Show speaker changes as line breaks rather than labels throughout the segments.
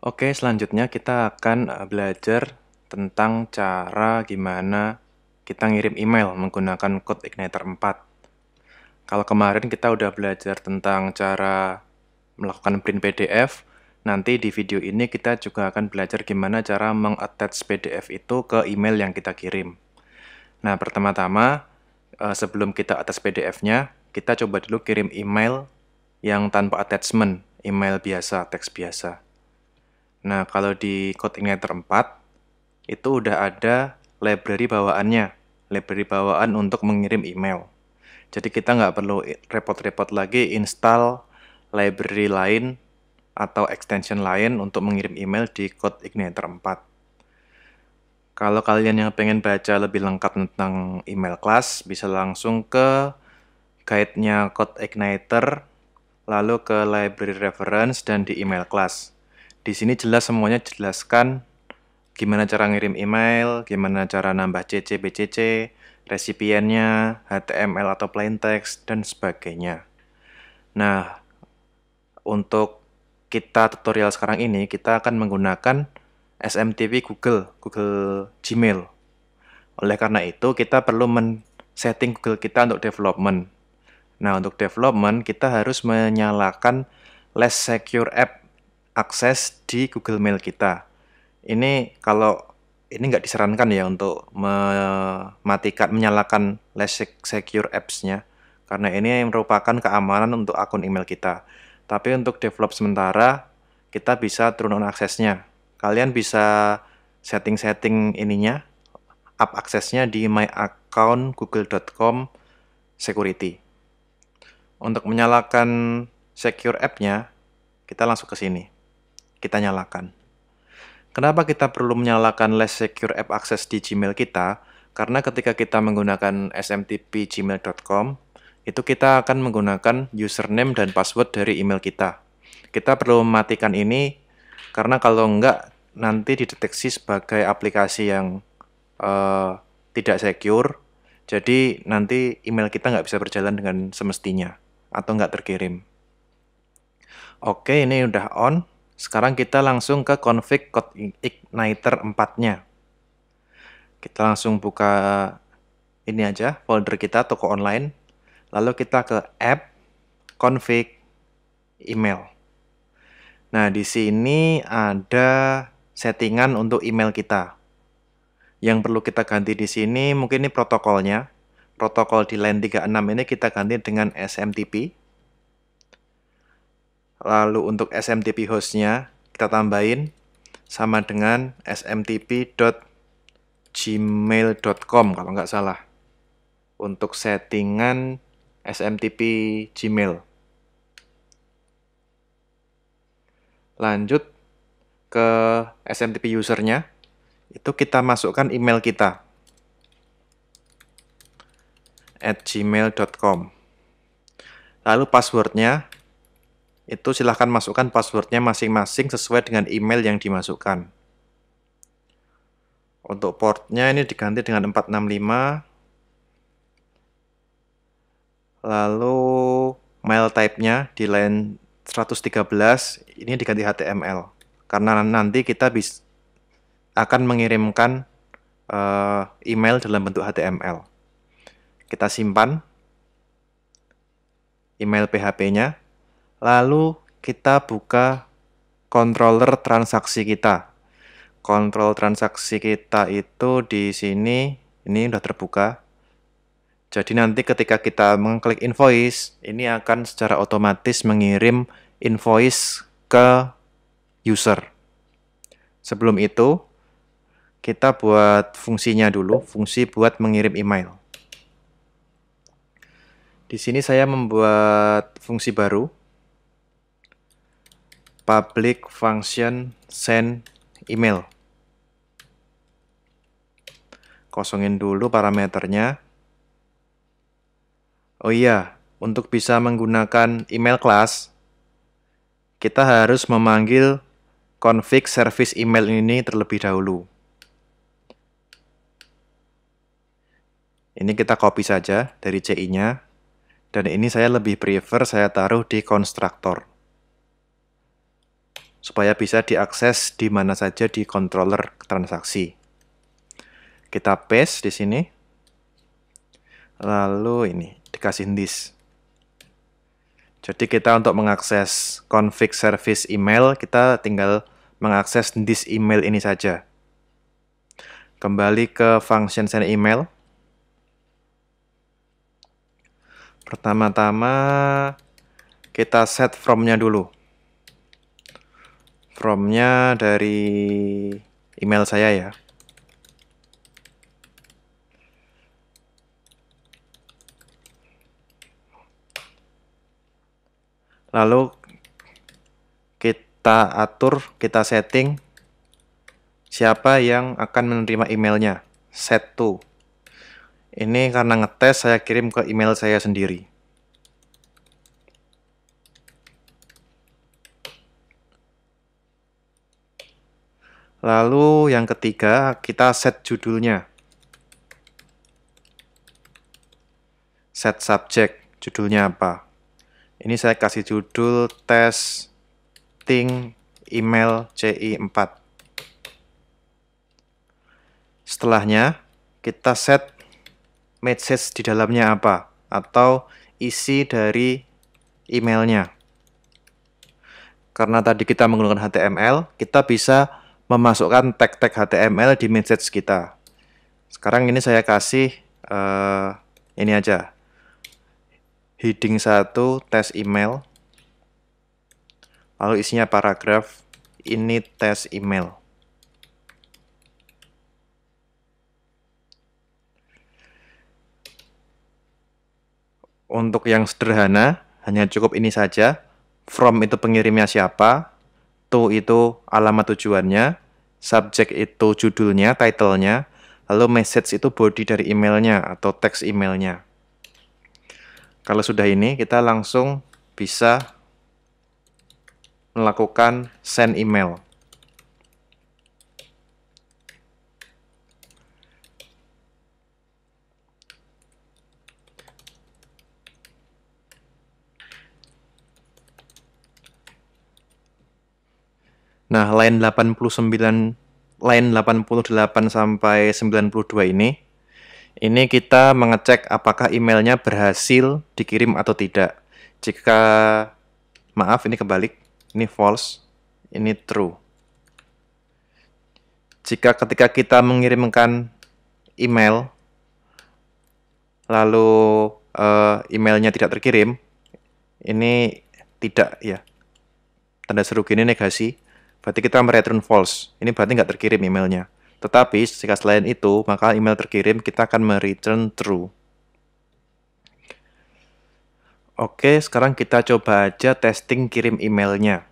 Oke, selanjutnya kita akan eh, belajar tentang cara gimana kita ngirim email menggunakan Code Igniter 4. Kalau kemarin kita udah belajar tentang cara melakukan print PDF, nanti di video ini kita juga akan belajar gimana cara mengattach PDF itu ke email yang kita kirim. Nah, pertama-tama eh, sebelum kita attach PDF-nya, kita coba dulu kirim email yang tanpa attachment, email biasa, teks biasa. Nah, kalau di Code Igniter 4, itu udah ada library bawaannya, library bawaan untuk mengirim email. Jadi kita nggak perlu repot-repot lagi install library lain atau extension lain untuk mengirim email di Code Igniter 4. Kalau kalian yang pengen baca lebih lengkap tentang email class, bisa langsung ke guide-nya Code Igniter, lalu ke library reference dan di email class. Di sini jelas semuanya jelaskan gimana cara ngirim email, gimana cara nambah CC, BCC, resipiennya, HTML atau plain text, dan sebagainya. Nah, untuk kita tutorial sekarang ini, kita akan menggunakan SMTP Google, Google Gmail. Oleh karena itu, kita perlu men-setting Google kita untuk development. Nah, untuk development, kita harus menyalakan Less Secure App akses di Google Mail kita. Ini kalau ini nggak disarankan ya untuk mematikan, menyalakan less secure apps-nya karena ini merupakan keamanan untuk akun email kita. Tapi untuk develop sementara kita bisa turun on aksesnya. Kalian bisa setting-setting ininya, up aksesnya di my account google.com security. Untuk menyalakan secure app-nya, kita langsung ke sini kita nyalakan. Kenapa kita perlu menyalakan Less Secure App Access di Gmail kita? Karena ketika kita menggunakan smtp gmail.com, itu kita akan menggunakan username dan password dari email kita. Kita perlu mematikan ini karena kalau enggak nanti dideteksi sebagai aplikasi yang uh, tidak secure, jadi nanti email kita nggak bisa berjalan dengan semestinya atau nggak terkirim. Oke, ini udah on. Sekarang kita langsung ke config code igniter 4-nya. Kita langsung buka ini aja folder kita toko online. Lalu kita ke app config email. Nah, di sini ada settingan untuk email kita. Yang perlu kita ganti di sini mungkin ini protokolnya. Protokol di line 36 ini kita ganti dengan SMTP Lalu untuk SMTP hostnya kita tambahin sama dengan smtp.gmail.com kalau nggak salah. Untuk settingan SMTP Gmail. Lanjut ke SMTP usernya, itu kita masukkan email kita at gmail.com. Lalu passwordnya itu silahkan masukkan passwordnya masing-masing sesuai dengan email yang dimasukkan. Untuk portnya ini diganti dengan 465. Lalu mail type-nya di line 113 ini diganti HTML. Karena nanti kita bisa akan mengirimkan uh, email dalam bentuk HTML. Kita simpan email PHP-nya Lalu kita buka controller transaksi kita. Kontrol transaksi kita itu di sini, ini sudah terbuka. Jadi nanti ketika kita mengklik invoice, ini akan secara otomatis mengirim invoice ke user. Sebelum itu, kita buat fungsinya dulu, fungsi buat mengirim email. Di sini saya membuat fungsi baru, public function send email. Kosongin dulu parameternya. Oh iya, untuk bisa menggunakan email class, kita harus memanggil config service email ini terlebih dahulu. Ini kita copy saja dari CI-nya. Dan ini saya lebih prefer saya taruh di konstruktor supaya bisa diakses di mana saja di controller transaksi. Kita paste di sini. Lalu ini dikasih this. Jadi kita untuk mengakses config service email, kita tinggal mengakses this email ini saja. Kembali ke function send email. Pertama-tama kita set from-nya dulu. Promnya dari email saya ya. Lalu kita atur, kita setting siapa yang akan menerima emailnya. Set to. Ini karena ngetes saya kirim ke email saya sendiri. Lalu yang ketiga, kita set judulnya. Set subject, judulnya apa? Ini saya kasih judul testing email CI4. Setelahnya, kita set message di dalamnya apa atau isi dari emailnya. Karena tadi kita menggunakan HTML, kita bisa memasukkan tag-tag HTML di message kita. Sekarang ini saya kasih uh, ini aja. Heading 1 test email. Lalu isinya paragraf ini test email. Untuk yang sederhana, hanya cukup ini saja. From itu pengirimnya siapa, to itu alamat tujuannya, subjek itu judulnya, titlenya, lalu message itu body dari emailnya atau teks emailnya. Kalau sudah ini, kita langsung bisa melakukan send email. Nah, line 89 line 88 sampai 92 ini ini kita mengecek apakah emailnya berhasil dikirim atau tidak. Jika maaf ini kebalik, ini false, ini true. Jika ketika kita mengirimkan email lalu uh, emailnya tidak terkirim, ini tidak ya. Tanda seru gini negasi berarti kita mereturn false. Ini berarti nggak terkirim emailnya. Tetapi jika selain itu, maka email terkirim kita akan mereturn true. Oke, sekarang kita coba aja testing kirim emailnya.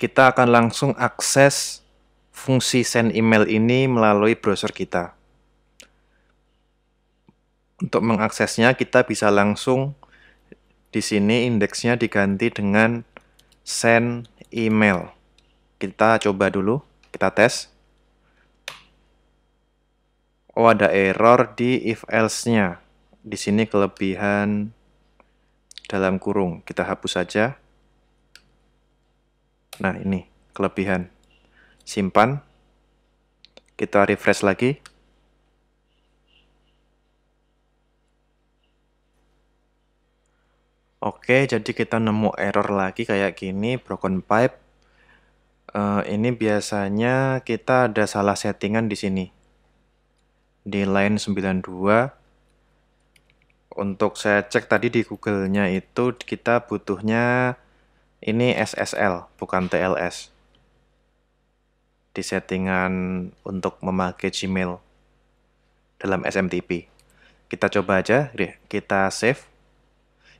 Kita akan langsung akses fungsi send email ini melalui browser kita. Untuk mengaksesnya, kita bisa langsung di sini indeksnya diganti dengan send email. Kita coba dulu, kita tes. Oh, ada error di if else-nya. Di sini kelebihan dalam kurung. Kita hapus saja. Nah, ini kelebihan. Simpan. Kita refresh lagi. Oke, jadi kita nemu error lagi kayak gini, broken pipe. Uh, ini biasanya kita ada salah settingan di sini. Di line 92. Untuk saya cek tadi di Google-nya itu kita butuhnya ini SSL, bukan TLS. Di settingan untuk memakai Gmail dalam SMTP. Kita coba aja, kita save.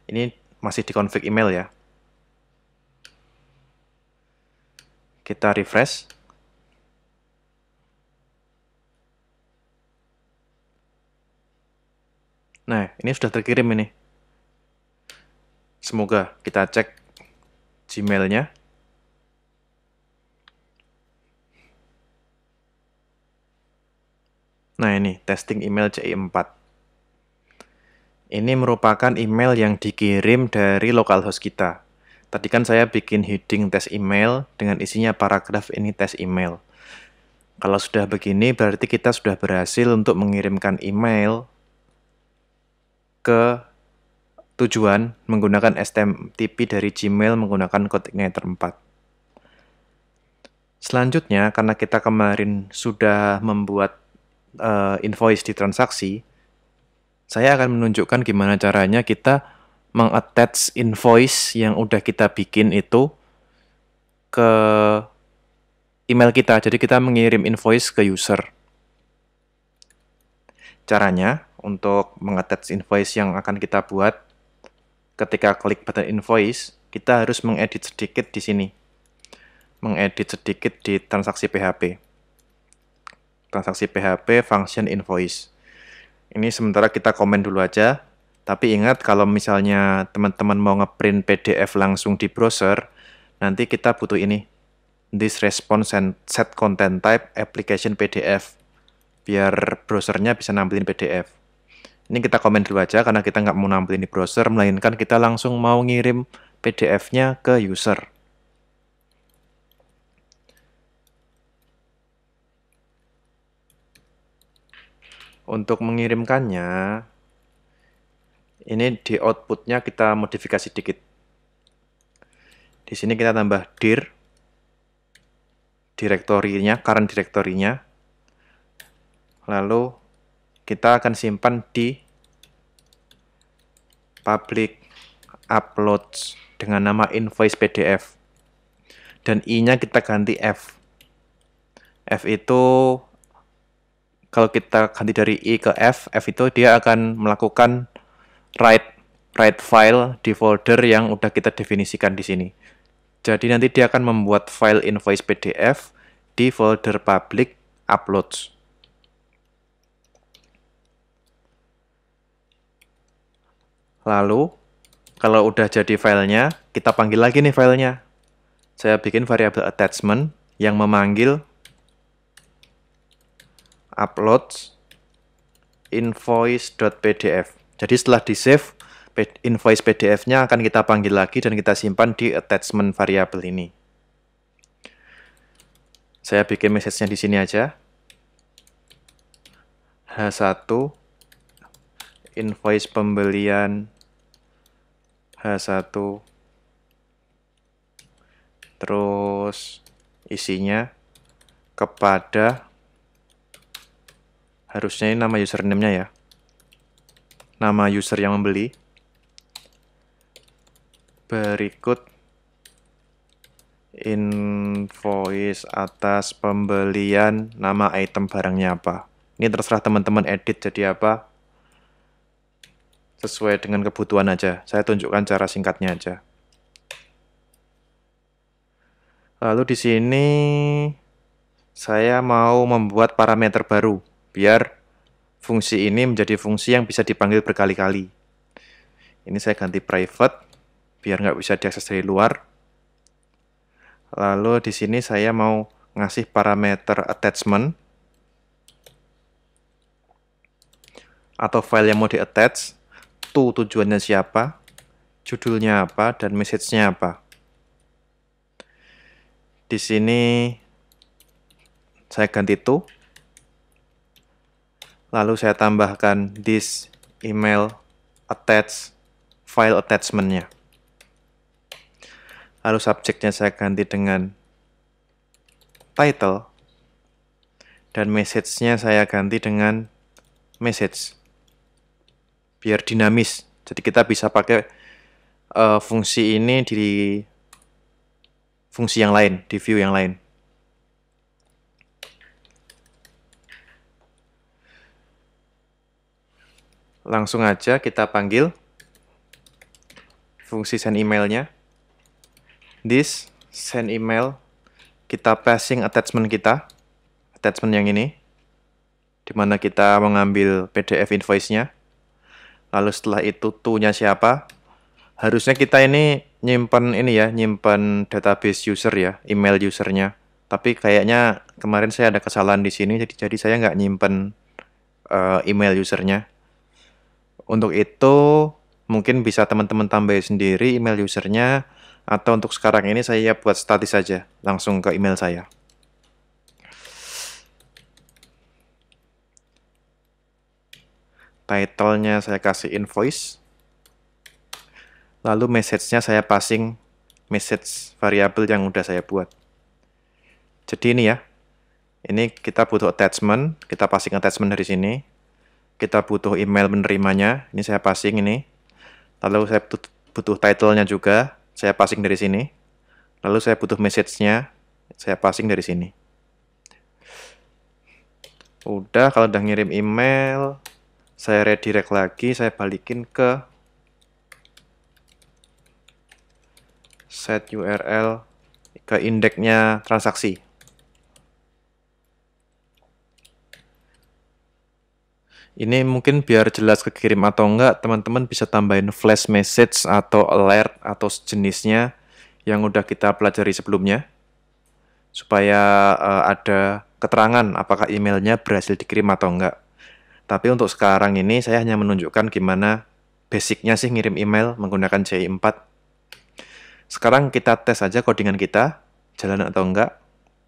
Ini masih di config email ya. Kita refresh. Nah, ini sudah terkirim ini. Semoga kita cek Gmail-nya. Nah, ini testing email CI4. Ini merupakan email yang dikirim dari localhost kita. Tadi kan saya bikin heading tes email dengan isinya paragraf ini tes email. Kalau sudah begini berarti kita sudah berhasil untuk mengirimkan email ke tujuan menggunakan STMTP dari Gmail menggunakan kode igniter 4. Selanjutnya, karena kita kemarin sudah membuat uh, invoice di transaksi, saya akan menunjukkan gimana caranya kita mengattach invoice yang udah kita bikin itu ke email kita. Jadi kita mengirim invoice ke user. Caranya untuk mengattach invoice yang akan kita buat ketika klik button invoice, kita harus mengedit sedikit di sini. Mengedit sedikit di transaksi PHP. Transaksi PHP function invoice. Ini sementara kita komen dulu aja. Tapi ingat kalau misalnya teman-teman mau ngeprint PDF langsung di browser, nanti kita butuh ini. This response and set content type application PDF. Biar browsernya bisa nampilin PDF. Ini kita komen dulu aja karena kita nggak mau nampilin di browser, melainkan kita langsung mau ngirim PDF-nya ke user. Untuk mengirimkannya, ini di outputnya kita modifikasi dikit. Di sini kita tambah dir, direktorinya, current direktorinya. Lalu kita akan simpan di public uploads dengan nama invoice pdf dan i-nya kita ganti f f itu kalau kita ganti dari i ke f, f itu dia akan melakukan write write file di folder yang udah kita definisikan di sini. Jadi nanti dia akan membuat file invoice PDF di folder public uploads. Lalu, kalau udah jadi filenya, kita panggil lagi nih filenya. Saya bikin variable attachment yang memanggil upload invoice.pdf. Jadi setelah di save, invoice PDF-nya akan kita panggil lagi dan kita simpan di attachment variable ini. Saya bikin message-nya di sini aja. H1 invoice pembelian H1 terus isinya kepada Harusnya ini nama username-nya ya. Nama user yang membeli. Berikut invoice atas pembelian nama item barangnya apa. Ini terserah teman-teman edit jadi apa. Sesuai dengan kebutuhan aja. Saya tunjukkan cara singkatnya aja. Lalu di sini saya mau membuat parameter baru biar fungsi ini menjadi fungsi yang bisa dipanggil berkali-kali. Ini saya ganti private, biar nggak bisa diakses dari luar. Lalu di sini saya mau ngasih parameter attachment, atau file yang mau di-attach, to tujuannya siapa, judulnya apa, dan message-nya apa. Di sini saya ganti to, lalu saya tambahkan this email attach file attachmentnya lalu subjeknya saya ganti dengan title dan message-nya saya ganti dengan message biar dinamis jadi kita bisa pakai uh, fungsi ini di fungsi yang lain di view yang lain Langsung aja kita panggil fungsi send emailnya. This send email kita passing attachment kita, attachment yang ini, dimana kita mengambil PDF invoice-nya. Lalu setelah itu to-nya siapa? Harusnya kita ini nyimpan ini ya, nyimpan database user ya, email usernya. Tapi kayaknya kemarin saya ada kesalahan di sini, jadi jadi saya nggak nyimpan uh, eh, email usernya. Untuk itu mungkin bisa teman-teman tambahin sendiri email usernya atau untuk sekarang ini saya buat statis saja langsung ke email saya. Title-nya saya kasih invoice. Lalu message-nya saya passing message variable yang udah saya buat. Jadi ini ya. Ini kita butuh attachment, kita passing attachment dari sini kita butuh email menerimanya. Ini saya passing ini. Lalu saya butuh, butuh title-nya juga. Saya passing dari sini. Lalu saya butuh message-nya. Saya passing dari sini. Udah, kalau udah ngirim email, saya redirect lagi, saya balikin ke set URL ke indeksnya transaksi. Ini mungkin biar jelas kekirim atau enggak, teman-teman bisa tambahin flash message atau alert atau sejenisnya yang udah kita pelajari sebelumnya. Supaya uh, ada keterangan apakah emailnya berhasil dikirim atau enggak. Tapi untuk sekarang ini saya hanya menunjukkan gimana basicnya sih ngirim email menggunakan CI4. Sekarang kita tes aja codingan kita, jalan atau enggak.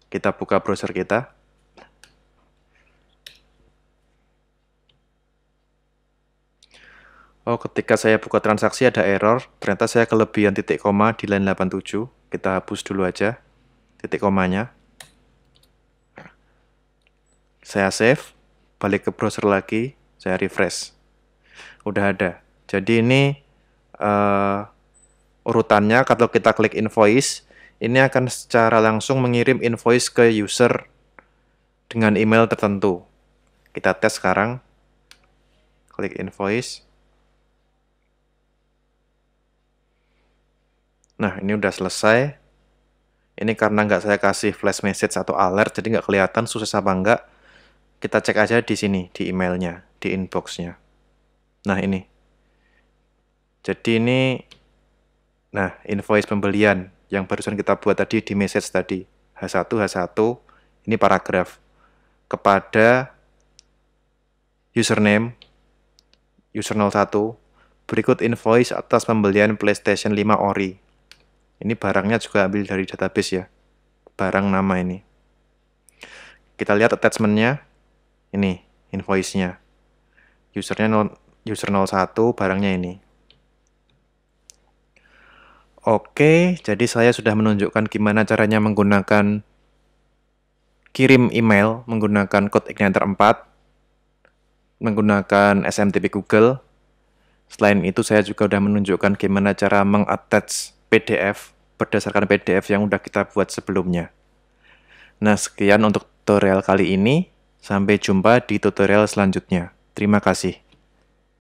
Kita buka browser kita. Oh, ketika saya buka transaksi ada error, ternyata saya kelebihan titik koma di line 87. Kita hapus dulu aja titik komanya. Saya save, balik ke browser lagi, saya refresh. Udah ada. Jadi ini uh, urutannya kalau kita klik invoice, ini akan secara langsung mengirim invoice ke user dengan email tertentu. Kita tes sekarang. Klik invoice. Nah, ini udah selesai. Ini karena nggak saya kasih flash message atau alert, jadi nggak kelihatan sukses apa nggak. Kita cek aja di sini, di emailnya, di inboxnya. Nah, ini. Jadi ini, nah, invoice pembelian yang barusan kita buat tadi di message tadi. H1, H1, ini paragraf. Kepada username, user 01, berikut invoice atas pembelian PlayStation 5 ori ini barangnya juga ambil dari database ya. Barang nama ini. Kita lihat attachment-nya. Ini invoice-nya. Usernya user 01, barangnya ini. Oke, jadi saya sudah menunjukkan gimana caranya menggunakan kirim email menggunakan code Igniter 4 menggunakan SMTP Google Selain itu, saya juga sudah menunjukkan gimana cara mengattach PDF berdasarkan PDF yang udah kita buat sebelumnya. Nah, sekian untuk tutorial kali ini. Sampai jumpa di tutorial selanjutnya. Terima kasih.